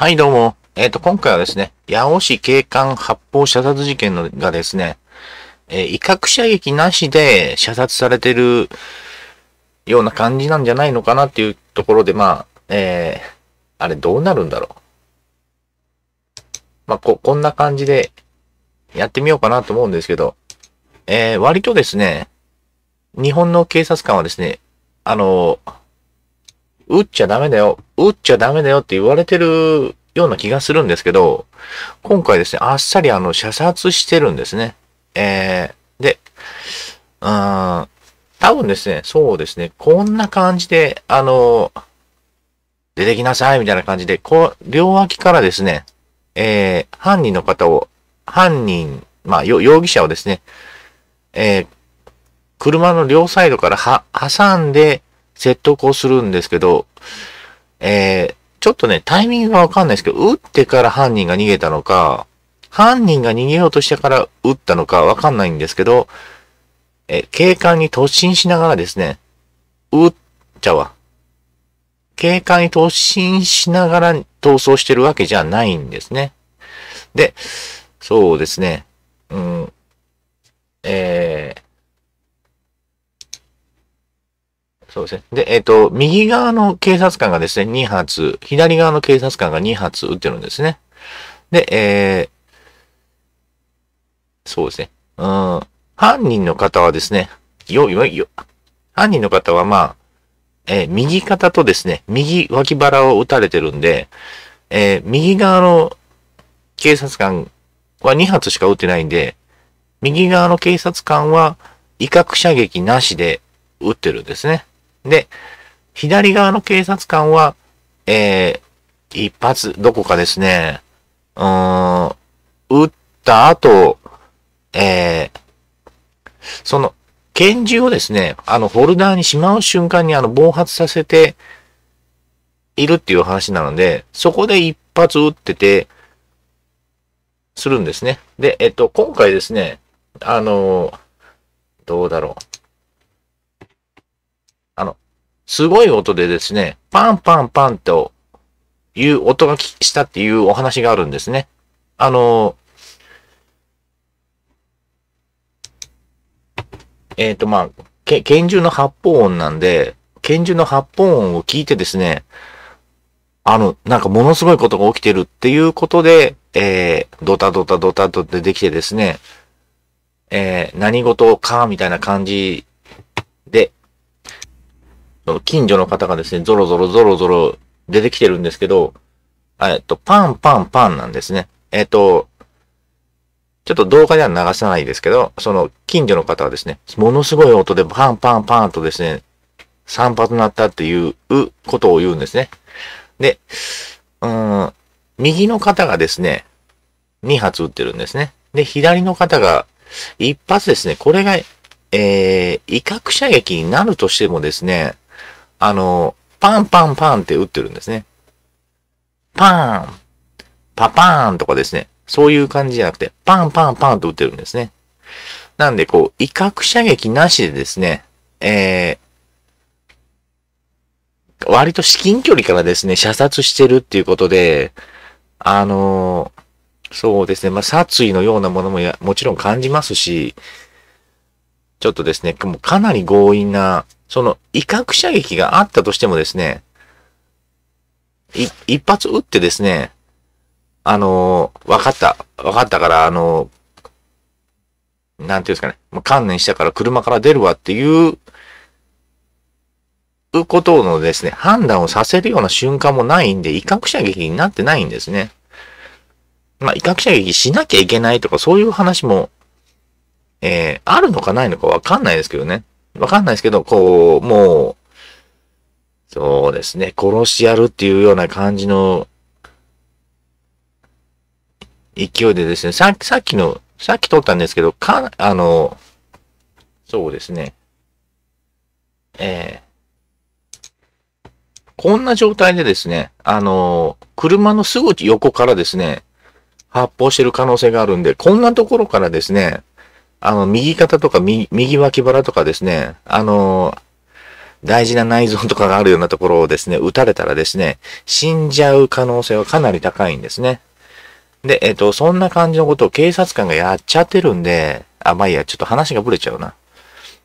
はい、どうも。えっ、ー、と、今回はですね、八尾市警官発砲射殺事件のがですね、えー、威嚇射撃なしで射殺されてるような感じなんじゃないのかなっていうところで、まあ、えー、あれどうなるんだろう。まあ、こ、こんな感じでやってみようかなと思うんですけど、えー、割とですね、日本の警察官はですね、あのー打っちゃダメだよ、打っちゃダメだよって言われてるような気がするんですけど、今回ですね、あっさりあの、射殺してるんですね。えー、で、うーん、多分ですね、そうですね、こんな感じで、あの、出てきなさいみたいな感じで、こう、両脇からですね、えー、犯人の方を、犯人、まあ、容疑者をですね、えー、車の両サイドからは、挟んで、説得をするんですけど、えー、ちょっとね、タイミングがわかんないですけど、撃ってから犯人が逃げたのか、犯人が逃げようとしてから撃ったのかわかんないんですけど、え、警官に突進しながらですね、撃っちゃうわ。警官に突進しながら逃走してるわけじゃないんですね。で、そうですね、うん、えー、そうですね。で、えっ、ー、と、右側の警察官がですね、2発、左側の警察官が2発撃ってるんですね。で、えー、そうですね。うん、犯人の方はですね、よ、よ、よ、犯人の方はまあ、えー、右肩とですね、右脇腹を撃たれてるんで、えー、右側の警察官は2発しか撃ってないんで、右側の警察官は威嚇射撃なしで撃ってるんですね。で、左側の警察官は、えー、一発、どこかですね、うーん、撃った後、えー、その、拳銃をですね、あの、ホルダーにしまう瞬間にあの、暴発させているっていう話なので、そこで一発撃ってて、するんですね。で、えっと、今回ですね、あの、どうだろう。すごい音でですね、パンパンパンという音がしたっていうお話があるんですね。あの、えっ、ー、と、まあ、拳銃の発砲音なんで、拳銃の発砲音を聞いてですね、あの、なんかものすごいことが起きてるっていうことで、えー、ドタドタドタドってできてですね、えー、何事かみたいな感じ近所の方がですね、ゾロゾロゾロゾロ出てきてるんですけど、えっと、パンパンパンなんですね。えっと、ちょっと動画では流さないですけど、その近所の方はですね、ものすごい音でパンパンパンとですね、散髪なったっていうことを言うんですね。で、うん、右の方がですね、2発撃ってるんですね。で、左の方が1発ですね、これが、えー、威嚇射撃になるとしてもですね、あの、パンパンパンって打ってるんですね。パーン、パパーンとかですね。そういう感じじゃなくて、パンパンパンと打ってるんですね。なんで、こう、威嚇射撃なしでですね、えー、割と至近距離からですね、射殺してるっていうことで、あのー、そうですね、まあ、殺意のようなものもや、もちろん感じますし、ちょっとですね、もうかなり強引なその威嚇射撃があったとしてもですね、一発撃ってですね、あのー、分かった、分かったから、あのー、なんていうんですかね、ま観念したから車から出るわっていう、いうことのですね、判断をさせるような瞬間もないんで、威嚇射撃になってないんですね。まあ、威嚇射撃しなきゃいけないとか、そういう話も、えー、あるのかないのかわかんないですけどね。わかんないですけど、こう、もう、そうですね、殺しやるっていうような感じの勢いでですね、さっき、さっきの、さっき撮ったんですけど、か、あの、そうですね、ええー、こんな状態でですね、あの、車のすぐ横からですね、発砲してる可能性があるんで、こんなところからですね、あの、右肩とか右右脇腹とかですね、あの、大事な内臓とかがあるようなところをですね、打たれたらですね、死んじゃう可能性はかなり高いんですね。で、えっ、と、そんな感じのことを警察官がやっちゃってるんで、あ、まあいいや、ちょっと話がぶれちゃうな。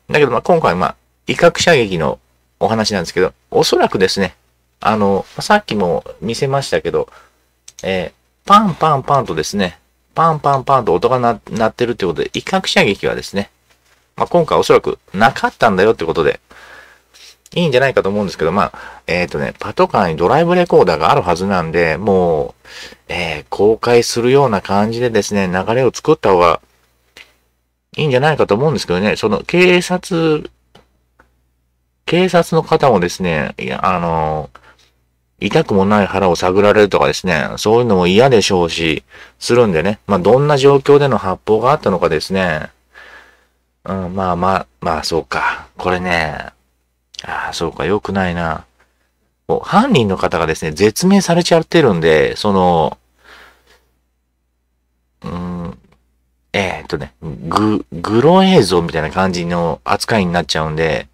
だけど、まあ今回、まあ、威嚇射撃のお話なんですけど、おそらくですね、あの、さっきも見せましたけど、えー、パンパンパンとですね、パンパンパンと音が鳴ってるってことで、威嚇射撃はですね、まあ、今回おそらくなかったんだよってことで、いいんじゃないかと思うんですけど、まあ、えっ、ー、とね、パトカーにドライブレコーダーがあるはずなんで、もう、えー、公開するような感じでですね、流れを作った方がいいんじゃないかと思うんですけどね、その警察、警察の方もですね、いや、あのー痛くもない腹を探られるとかですね、そういうのも嫌でしょうし、するんでね、まあ、どんな状況での発砲があったのかですね。うん、まあまあ、まあそうか。これね、ああ、そうか、良くないな。もう犯人の方がですね、絶命されちゃってるんで、その、うん、えー、っとね、ぐ、グロ映像みたいな感じの扱いになっちゃうんで、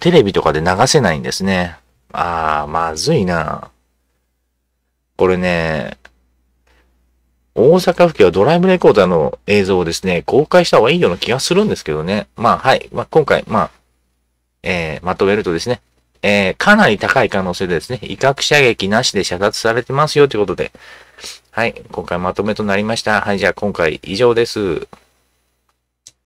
テレビとかで流せないんですね。あー、まずいな。これね、大阪府警はドライブレコーダーの映像をですね、公開した方がいいような気がするんですけどね。まあ、はい。まあ、今回、まあ、えー、まとめるとですね、えー、かなり高い可能性でですね、威嚇射撃なしで射殺されてますよということで、はい。今回まとめとなりました。はい。じゃあ今回以上です。